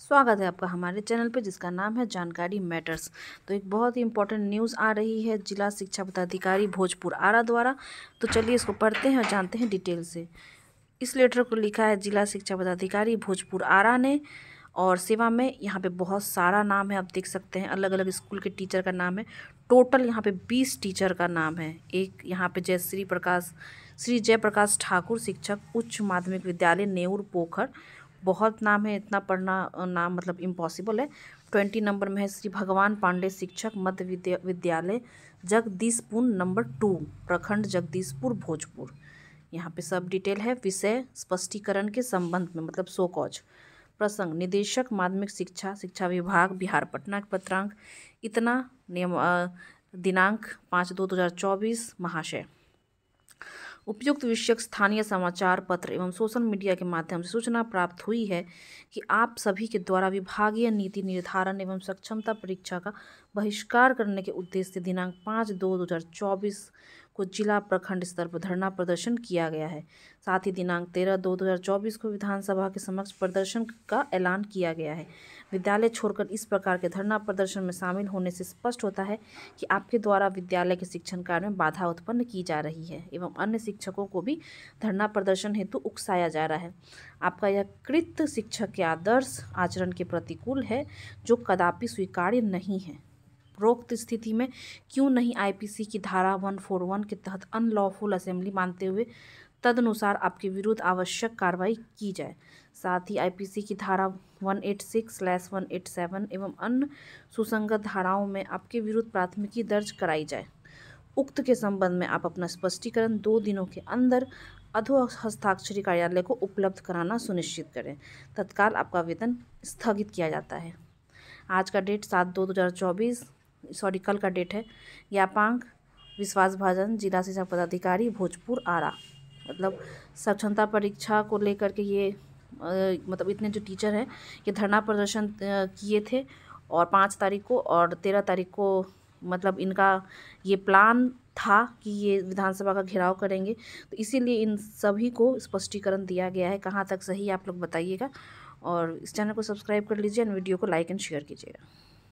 स्वागत है आपका हमारे चैनल पर जिसका नाम है जानकारी मैटर्स तो एक बहुत ही इम्पोर्टेंट न्यूज़ आ रही है जिला शिक्षा पदाधिकारी भोजपुर आरा द्वारा तो चलिए इसको पढ़ते हैं और जानते हैं डिटेल से इस लेटर को लिखा है जिला शिक्षा पदाधिकारी भोजपुर आरा ने और सेवा में यहाँ पे बहुत सारा नाम है आप देख सकते हैं अलग अलग स्कूल के टीचर का नाम है टोटल यहाँ पे बीस टीचर का नाम है एक यहाँ पे जय श्री प्रकाश श्री जयप्रकाश ठाकुर शिक्षक उच्च माध्यमिक विद्यालय नेऊर पोखर बहुत नाम है इतना पढ़ना नाम मतलब इम्पॉसिबल है ट्वेंटी नंबर में है श्री भगवान पांडे शिक्षक मध्य विद्या विद्यालय जगदीशपुर नंबर टू प्रखंड जगदीशपुर भोजपुर यहाँ पे सब डिटेल है विषय स्पष्टीकरण के संबंध में मतलब सो कॉज प्रसंग निदेशक माध्यमिक शिक्षा शिक्षा विभाग बिहार पटना के पत्रांक इतना नियम दिनांक पाँच दो दो हज़ार चौबीस महाशय उपयुक्त विषयक स्थानीय समाचार पत्र एवं सोशल मीडिया के माध्यम से सूचना प्राप्त हुई है कि आप सभी के द्वारा विभागीय नीति निर्धारण एवं सक्षमता परीक्षा का बहिष्कार करने के उद्देश्य से दिनांक पाँच दो दो हज़ार चौबीस को जिला प्रखंड स्तर पर धरना प्रदर्शन किया गया है साथ ही दिनांक तेरह दो दो हज़ार चौबीस को विधानसभा के समक्ष प्रदर्शन का ऐलान किया गया है विद्यालय छोड़कर इस प्रकार के धरना प्रदर्शन में शामिल होने से स्पष्ट होता है कि आपके द्वारा विद्यालय के शिक्षण कार्य में बाधा उत्पन्न की जा रही है एवं अन्य शिक्षकों को भी धरना प्रदर्शन हेतु उकसाया जा रहा है आपका यह कृत शिक्षक के आदर्श आचरण के प्रतिकूल है जो कदापि स्वीकार्य नहीं है उपरोक्त स्थिति में क्यों नहीं आईपीसी की धारा 141 के तहत अनलॉफुल असेंबली मानते हुए तदनुसार आपके विरुद्ध आवश्यक कार्रवाई की जाए साथ ही आईपीसी की धारा 186 स्लैश 187 एवं अन्य सुसंगत धाराओं में आपके विरुद्ध प्राथमिकी दर्ज कराई जाए उक्त के संबंध में आप अपना स्पष्टीकरण दो दिनों के अंदर अधो हस्ताक्षरी कार्यालय को उपलब्ध कराना सुनिश्चित करें तत्काल आपका वेतन स्थगित किया जाता है आज का डेट सात दो दो हज़ार चौबीस सॉरी कल का डेट है यापांग विश्वास भाजन जिला शिक्षा पदाधिकारी भोजपुर आरा मतलब सक्षमता परीक्षा को लेकर के ये मतलब इतने जो टीचर हैं ये धरना प्रदर्शन किए थे और पाँच तारीख को और तेरह तारीख को मतलब इनका ये प्लान था कि ये विधानसभा का घेराव करेंगे तो इसीलिए इन सभी को स्पष्टीकरण दिया गया है कहाँ तक सही आप लोग बताइएगा और इस चैनल को सब्सक्राइब कर लीजिए और वीडियो को लाइक एंड शेयर कीजिएगा